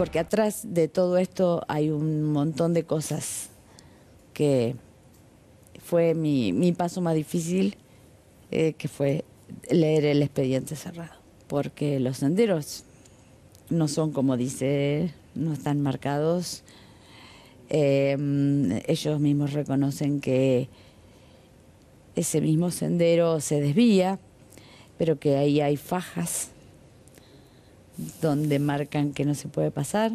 porque atrás de todo esto hay un montón de cosas que fue mi, paso más difícil, eh, que fue leer el expediente cerrado, porque los senderos no son como dice, no están marcados. Em, ellos mismos reconocen que ese mismo sendero se desvía, pero que ahí hay fajas donde marcan que no se puede pasar,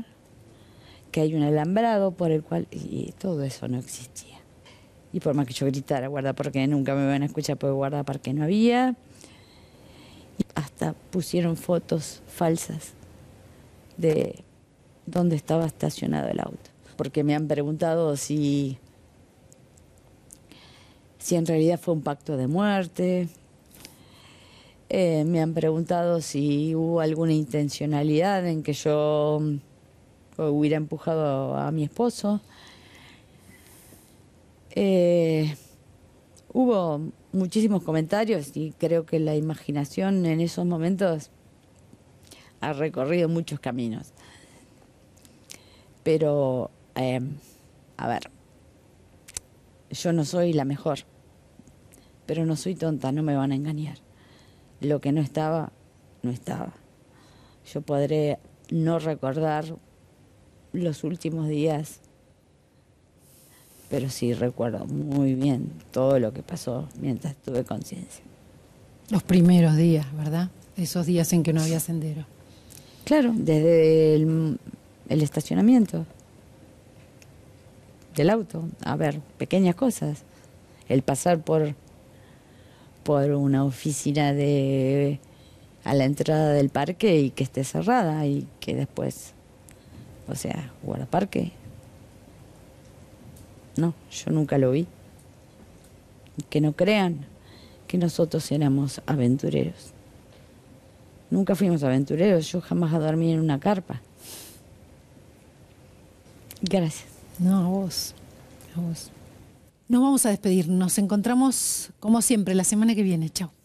que hay un alambrado por el cual... Y todo eso no existía. Y por más que yo gritara, guarda porque nunca me van a escuchar, pues guarda porque no había. hasta pusieron fotos falsas de dónde estaba estacionado el auto. Porque me han preguntado si, si en realidad fue un pacto de muerte, eh, me han preguntado si hubo alguna intencionalidad en que yo mm, hubiera empujado a mi esposo. Eh, hubo muchísimos comentarios y creo que la imaginación en esos momentos ha recorrido muchos caminos. Pero, eh, a ver, yo no soy la mejor, pero no soy tonta, no me van a engañar lo que no estaba, no estaba. Yo podré no recordar los últimos días, pero sí recuerdo muy bien todo lo que pasó mientras tuve conciencia. Los primeros días, ¿verdad? Esos días en que no había sendero. Claro, desde el, estacionamiento del auto, a ver, pequeñas cosas, el pasar por por una oficina de a la entrada del parque y que esté cerrada y que después, o sea, parque. No, yo nunca lo vi. Que no crean que nosotros éramos aventureros. Nunca fuimos aventureros, yo jamás a dormir en una carpa. Gracias. No, a vos, a vos. Nos vamos a despedir. Nos encontramos, como siempre, la semana que viene. Chao.